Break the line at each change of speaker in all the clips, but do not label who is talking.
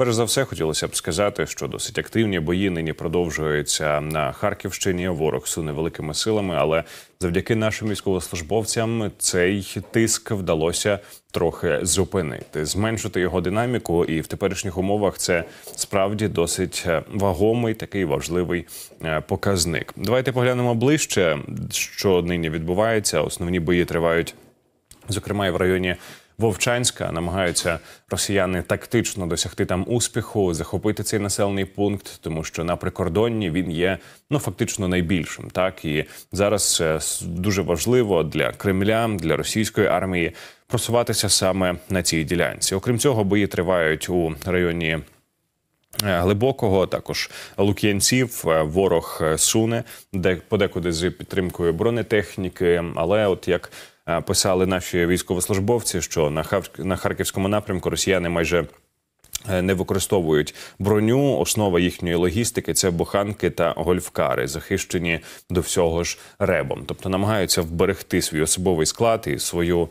Перш за все, хотілося б сказати, що досить активні бої нині продовжуються на Харківщині. Ворог суне великими силами, але завдяки нашим військовослужбовцям цей тиск вдалося трохи зупинити, зменшити його динаміку. І в теперішніх умовах це справді досить е, вагомий такий важливий е, показник. Давайте поглянемо ближче, що нині відбувається. Основні бої тривають. Зокрема, і в районі Вовчанська намагаються росіяни тактично досягти там успіху, захопити цей населений пункт, тому що на прикордонні він є ну фактично найбільшим. Так і зараз е, дуже важливо для Кремля, для російської армії просуватися саме на цій ділянці. Окрім цього, бої тривають у районі. Е, глибокого також лук'янців е, ворог суне, де подекуди з підтримкою бронетехніки. Але, от як Е, писали наші військовослужбовці, що на харківському напрямку росіяни майже е, не використовують броню. Основа їхньої логістики це буханки та гольфкари, захищені до всього ж ребом, тобто намагаються вберегти свій особовий склад і свою.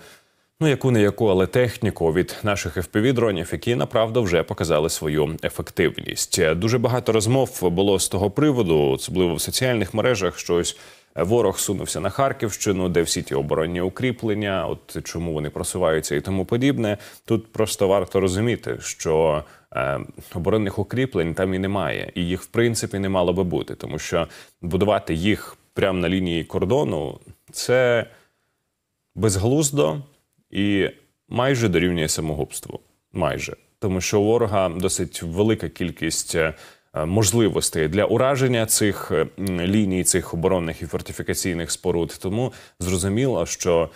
Ну, яку не яку, але техніку від наших fpv дронів, які направду вже показали свою ефективність. Е, дуже багато розмов було з того приводу, особливо в соціальних мережах. що ось Ворог сунувся на Харківщину, де всі ті оборонні укріплення, от чому вони просуваються і тому подібне. Тут просто варто розуміти, що е, оборонних укріплень там і немає, і їх в принципі не мало би бути, тому що будувати їх прямо на лінії кордону це безглуздо і майже дорівнює самогубству. Майже тому, що у ворога досить велика кількість. Е, Е, можливостей для ураження цих е, ліній, цих оборонних і фортифікаційних споруд. Тому зрозуміло, що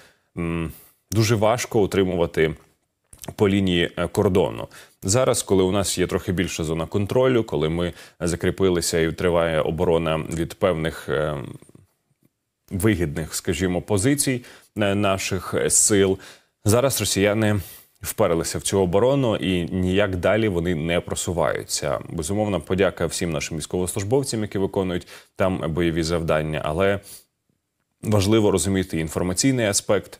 дуже важко утримувати. По лінії е, кордону зараз, коли у нас є трохи більша зона контролю, коли ми закріпилися і триває оборона від певних вигідних, скажімо, позицій наших сил, зараз росіяни вперлися в цю оборону, і ніяк далі вони не просуваються. Безумовно, подяка всім нашим військовослужбовцям, які виконують там бойові завдання. Але важливо розуміти інформаційний аспект.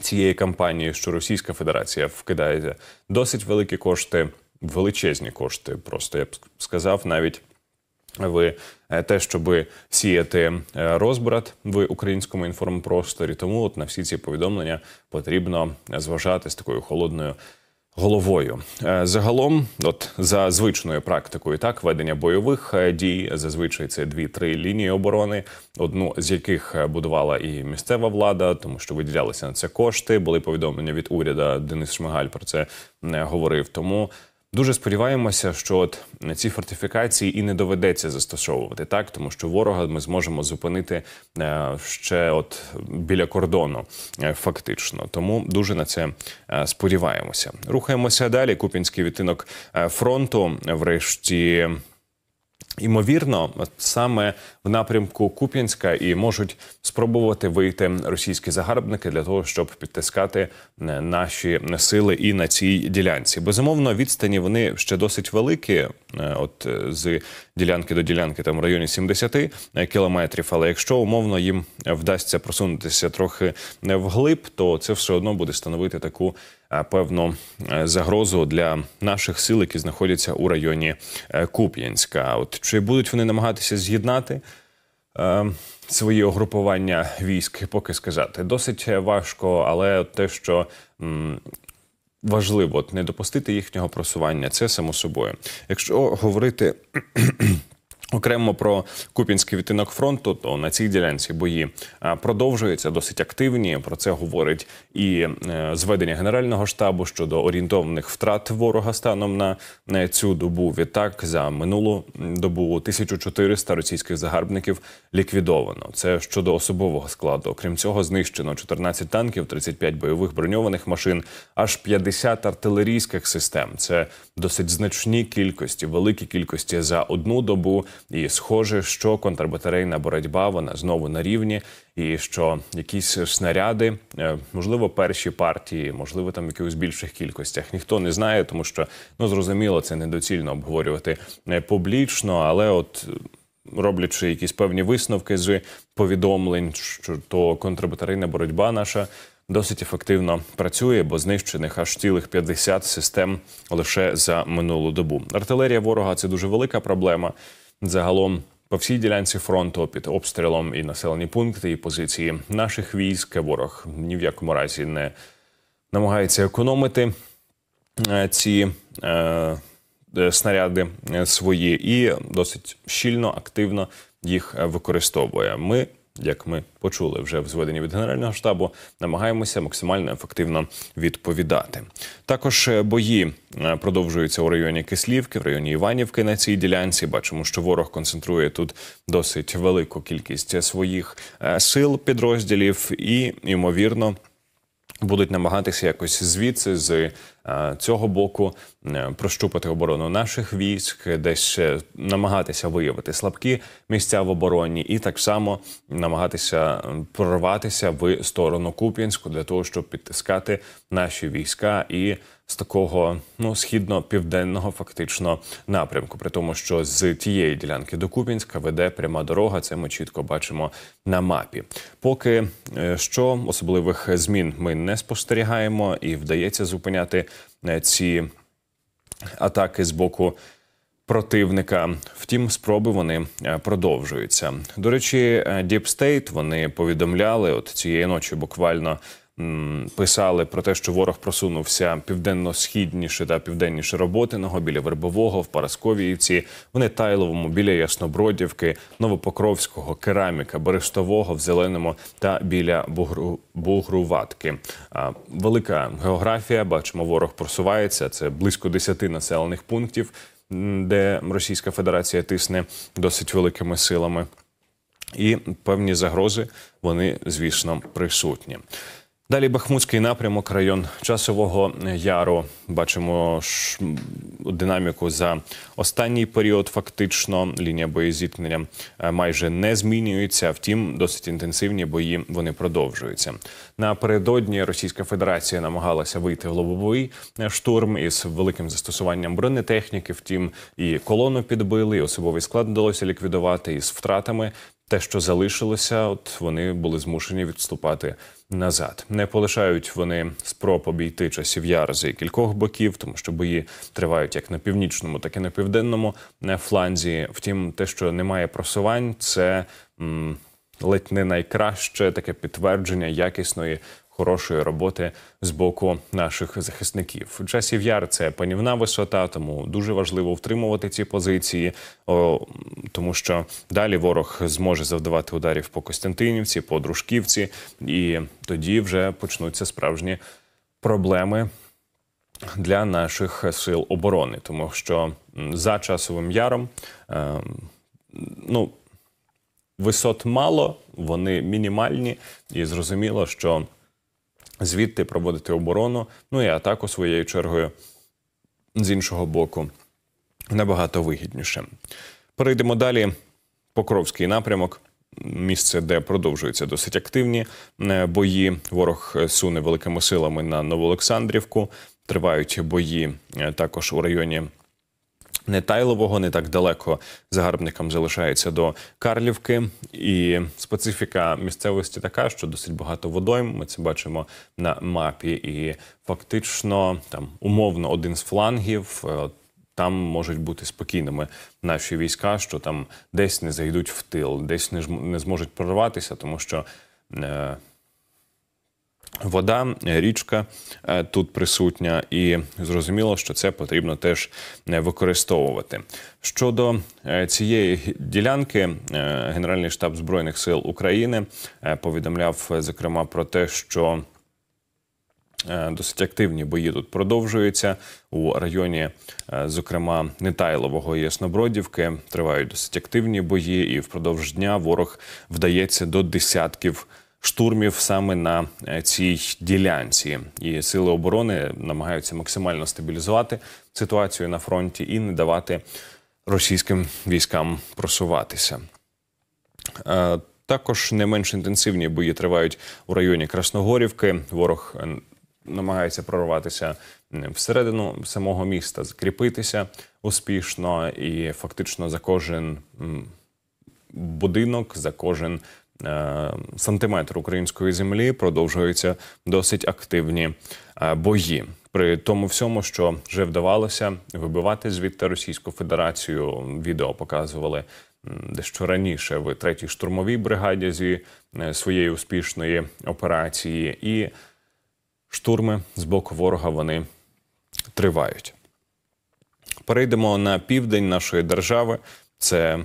Цієї кампанії, що Російська Федерація вкидає досить великі кошти, величезні кошти. Просто я б сказав, навіть ви е, те, щоб сіяти е, розбрат в українському інформпросторі. Тому от на всі ці повідомлення потрібно зважати з такою холодною. Головою е, загалом, от за звичною практикою, так ведення бойових дій зазвичай це дві-три лінії оборони, одну з яких будувала і місцева влада, тому що виділялися на це кошти. Були повідомлення від уряду. Денис Шмигаль про це не говорив. Тому Дуже сподіваємося, що от ці фортифікації і не доведеться застосовувати так, тому що ворога ми зможемо зупинити е, ще от біля кордону, е, фактично. Тому дуже на це е, сподіваємося. Рухаємося далі. Купінський відтинок фронту, врешті. Імовірно, саме в напрямку Куп'янська і можуть спробувати вийти російські загарбники для того, щоб підтискати е, наші сили і на цій ділянці. Безумовно, відстані вони ще досить великі. Е, от е, з ділянки до ділянки, там в районі 70 кілометрів. Але якщо умовно їм вдасться просунутися трохи вглиб, то це все одно буде становити таку Е, певну е, загрозу для наших сил, які знаходяться у районі е, Куп'янська. От чи будуть вони намагатися з'єднати? Свої угрупування військ, поки сказати, досить важко, але те, що м, важливо не допустити їхнього просування, це само собою. Якщо говорити Окремо про купінський відтинок фронту, то на цій ділянці бої продовжуються досить активні. Про це говорить і е, зведення генерального штабу щодо орієнтовних втрат ворога станом на цю добу. Відтак за минулу добу 1400 російських загарбників ліквідовано. Це щодо особового складу. Крім цього, знищено 14 танків, 35 бойових броньованих машин, аж 50 артилерійських систем. Це досить значні кількості, великі кількості за одну добу. І схоже, що контрбатарейна боротьба вона знову на рівні, і що якісь снаряди, е, можливо, перші партії, можливо, там якихось більших кількостях. Ніхто не знає, тому що ну зрозуміло, це недоцільно обговорювати е, публічно, але от. Е, роблячи якісь певні висновки з повідомлень, що то контрбатарейна боротьба наша досить ефективно працює, бо знищених аж цілих 50 систем лише за минулу добу. Артилерія ворога це дуже велика проблема. Загалом по всій ділянці фронту під обстрілом і населені пункти, і позиції наших військ ворог ні в якому разі не намагається економити е, ці е, е снаряди е, свої і досить щільно, активно їх використовує. Ми як ми почули вже в зведенні від генерального штабу, намагаємося максимально ефективно відповідати. Також е, бої е, продовжуються у районі Кислівки, в районі Іванівки на цій ділянці. Бачимо, що ворог концентрує тут досить велику кількість своїх е, сил, підрозділів і ймовірно будуть намагатися якось звідси з Е, цього боку е, прощупати оборону наших військ, десь е, намагатися виявити слабкі місця в обороні, і так само намагатися прорватися в сторону Куп'янську для того, щоб підтискати наші війська і. З такого ну східно-південного фактично напрямку, при тому, що з тієї ділянки до Купінська веде пряма дорога. Це ми чітко бачимо на мапі. Поки що особливих змін ми не спостерігаємо і вдається зупиняти Е, ці атаки з боку. Противника, втім, спроби вони е, продовжуються. До речі, Діп е, Стейт вони повідомляли от цієї ночі, буквально писали про те, що ворог просунувся південно-східніше та південніше Роботиного, біля Вербового, в Парасковіївці, в Нетайловому, біля Яснобродівки, Новопокровського, Кераміка, Берестового, в Зеленому та біля Бугру... Бугруватки. Велика географія. Бачимо, ворог просувається. Це близько 10 населених пунктів, де Російська Федерація тисне досить великими силами. І певні загрози вони, звісно, присутні. Далі Бахмутський напрямок, район Часового Яру. Бачимо динаміку за останній період. Фактично, лінія боєзіткнення е, майже не змінюється. Втім, досить інтенсивні бої вони продовжуються. Напередодні Російська Федерація намагалася вийти в лобовий е, штурм із великим застосуванням бронетехніки. Втім, і колону підбили, і особовий склад вдалося ліквідувати із втратами. Те, що залишилося, от вони були змушені відступати назад. Не полишають вони спроб обійти часів яр з кількох боків, тому що бої тривають як на північному, так і на південному фланзі. Втім, те, що немає просувань, це. М ледь не найкраще таке підтвердження якісної хорошої роботи з боку наших захисників. Часів яр це панівна висота, тому дуже важливо втримувати ці позиції, о, тому що далі ворог зможе завдавати ударів по Костянтинівці, по Дружківці, і тоді вже почнуться справжні проблеми. Для наших сил оборони, тому що за часовим яром е, ну висот мало, вони мінімальні, і зрозуміло, що звідти проводити оборону, ну і атаку своєю чергою з іншого боку набагато вигідніше. Перейдемо далі. Покровський напрямок. Місце, де продовжуються досить активні е, бої. Ворог суне великими силами на Новоолександрівку. Тривають бої е, також у районі Нетайлового не так далеко загарбникам залишається до Карлівки, і специфіка місцевості така, що досить багато водойм. Ми це бачимо на мапі, і фактично там умовно один з флангів. Е, там можуть бути спокійними наші війська, що там десь не зайдуть в тил, десь не зможуть прорватися, тому що. Е, Вода, е, річка е, тут присутня, і зрозуміло, що це потрібно теж не використовувати. Щодо е, цієї ділянки, Генеральний штаб Збройних сил України повідомляв зокрема про те, що Досить активні бої тут продовжуються у районі, зокрема Нетайлового Яснобродівки. Тривають досить активні бої, і впродовж дня ворог вдається до десятків штурмів саме на е, цій ділянці, і сили оборони намагаються максимально стабілізувати ситуацію на фронті і не давати російським військам просуватися. Е, також не менш інтенсивні бої тривають у районі Красногорівки. Ворог е, намагається прорватися всередину самого міста, закріпитися успішно і фактично за кожен будинок, за кожен Е, сантиметр української землі продовжуються досить активні е, бої. При тому всьому, що вже вдавалося вибивати звідти Російську Федерацію, відео показували дещо раніше в третій штурмовій бригаді зі е, своєї успішної операції, і штурми з боку ворога вони тривають. Перейдемо на південь нашої держави, це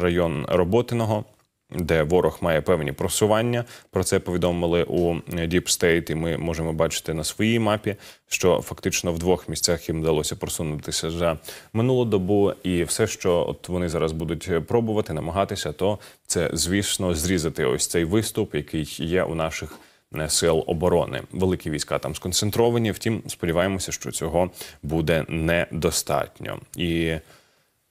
район Роботиного де ворог має певні просування. Про це повідомили у Deep State, і ми можемо бачити на своїй мапі, що фактично в двох місцях їм вдалося просунутися за минулу добу. І все, що от вони зараз будуть пробувати, намагатися, то це звісно зрізати ось цей виступ, який є у наших. Е, сил оборони великі війська там сконцентровані. Втім, сподіваємося, що цього буде недостатньо і.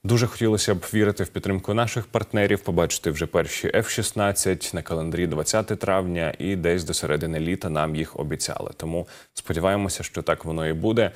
Дуже хотілося б вірити в підтримку наших партнерів, побачити вже перші F-16 на календарі 20 травня і десь до середини літа нам їх обіцяли. Тому сподіваємося, що так воно і буде.